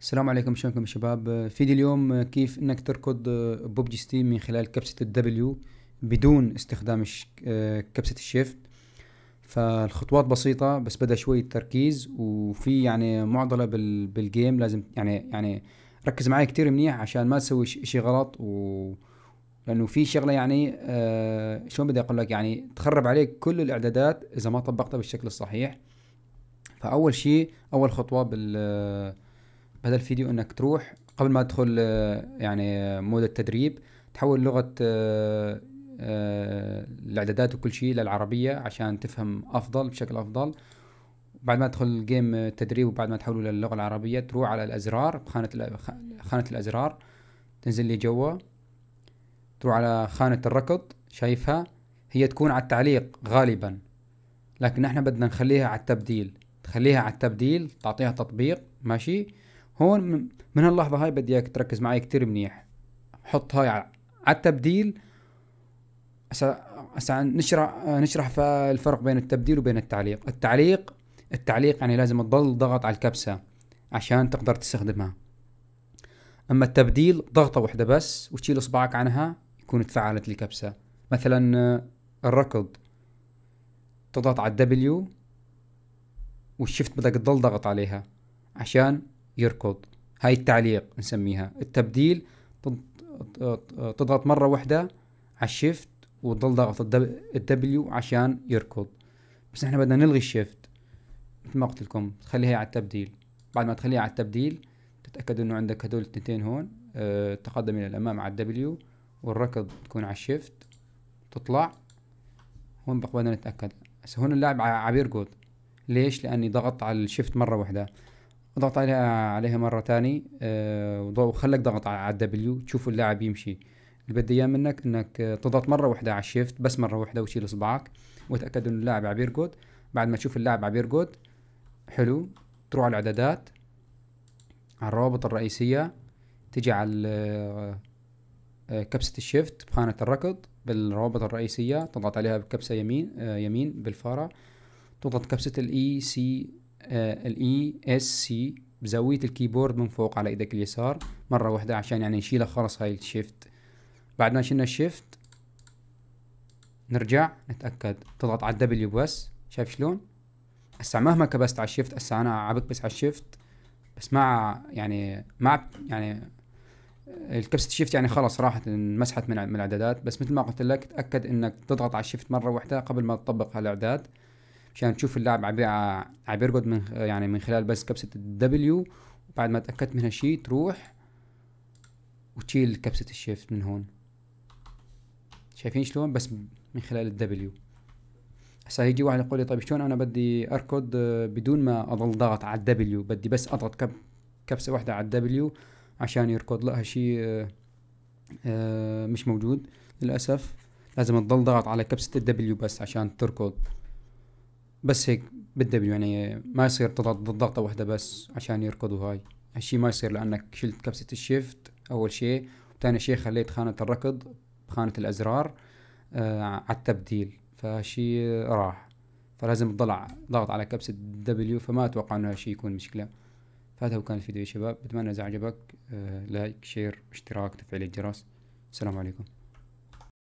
السلام عليكم شلونكم يا شباب فيديو اليوم كيف انك تركض ببجي ستيم من خلال كبسة الدبليو بدون استخدام كبسة الشيفت فالخطوات بسيطة بس بدها شوية تركيز وفي يعني معضلة بالجيم لازم يعني يعني ركز معي كتير منيح عشان ما تسوي شيء غلط و لانه في شغله يعني آه شلون بدي اقول لك يعني تخرب عليك كل الاعدادات اذا ما طبقتها بالشكل الصحيح فاول شيء اول خطوه بال بهذا الفيديو انك تروح قبل ما تدخل آه، يعني آه، مود التدريب تحول لغة آه، الاعدادات وكل شيء للعربية عشان تفهم افضل بشكل افضل بعد ما تدخل الجيم التدريب وبعد ما تحوله للغة العربية تروح على الازرار بخانة خانة الازرار تنزل لي جوا تروح على خانة الركض شايفها هي تكون على التعليق غالبا لكن احنا بدنا نخليها على التبديل تخليها على التبديل تعطيها تطبيق ماشي هون من هاللحظة هاي بدي اياك تركز معي كتير منيح حط هاي على التبديل هسا نشرح نشرح الفرق بين التبديل وبين التعليق التعليق التعليق يعني لازم تضل ضغط على الكبسة عشان تقدر تستخدمها اما التبديل ضغطة واحدة بس وتشيل اصبعك عنها يكون تفعلت الكبسة مثلا الركض تضغط على الدبليو والشفت بدك تضل ضغط عليها عشان يركض هاي التعليق نسميها التبديل تضغط مرة واحدة على الشيفت وتضل ضغط الدبليو عشان يركض بس احنا بدنا نلغي الشيفت مثل ما قلت لكم تخليها على التبديل بعد ما تخليها على التبديل تتأكد انه عندك هدول التنتين هون اه تقدم الى الامام على الدبليو والركض تكون على الشيفت تطلع هون بقى بدنا نتأكد هسه هون اللاعب عم يركض ليش؟ لاني ضغطت على الشيفت مرة واحدة اضغط عليها عليها مره أه وخلك ضغط على الدبليو تشوف اللاعب يمشي اللي بدي اياه منك انك آه، تضغط مره واحده على الشيفت بس مره واحده وتشيل اصبعك وتاكد انه اللاعب عم يرقد بعد ما تشوف اللاعب عم يرقد حلو تروح على الاعدادات على الروابط الرئيسيه تجي على آه، كبسة الشيفت بخانة الركض بالروابط الرئيسية تضغط عليها بكبسة يمين آه، يمين بالفارة تضغط كبسة الاي سي e, الاي اس سي بزاويه الكيبورد من فوق على ايدك اليسار مره واحده عشان يعني نشيلها خلص هاي الشيفت بعد ما شلنا الشيفت نرجع نتاكد تضغط على الدبليو بس شايف شلون هسه مهما كبست على الشيفت هسه انا عم بكبس على الشيفت بس مع يعني مع يعني الكبسة الشيفت يعني خلص راحت انمسحت من من الاعدادات بس مثل ما قلت لك تاكد انك تضغط على الشيفت مره واحده قبل ما تطبق هالاعداد عشان تشوف اللاعب عم بيرقد من يعني من خلال بس كبسه الدبليو وبعد ما تاكدت من هالشيء تروح وتشيل كبسه الشيفت من هون شايفين شلون بس من خلال الدبليو هسا هيجي واحد يقول لي طيب شلون انا بدي اركض آه، بدون ما اضل ضاغط على الدبليو بدي بس اضغط كب كبسه واحده على الدبليو عشان يركض لا هالشيء آه، آه، مش موجود للاسف لازم تضل ضغط على كبسه الدبليو بس عشان تركض بس هيك بالدبليو يعني ما يصير تضغط ضغطه واحده بس عشان يركض وهاي هالشي ما يصير لانك شلت كبسه الشيفت اول شيء وثاني شيء خليت خانه الركض بخانه الازرار آه على التبديل فهالشي راح فلازم تضل ضغط على كبسه الدبليو فما اتوقع انه هالشي يكون مشكله فهذا هو كان الفيديو يا شباب بتمنى اذا عجبك آه لايك شير اشتراك تفعيل الجرس السلام عليكم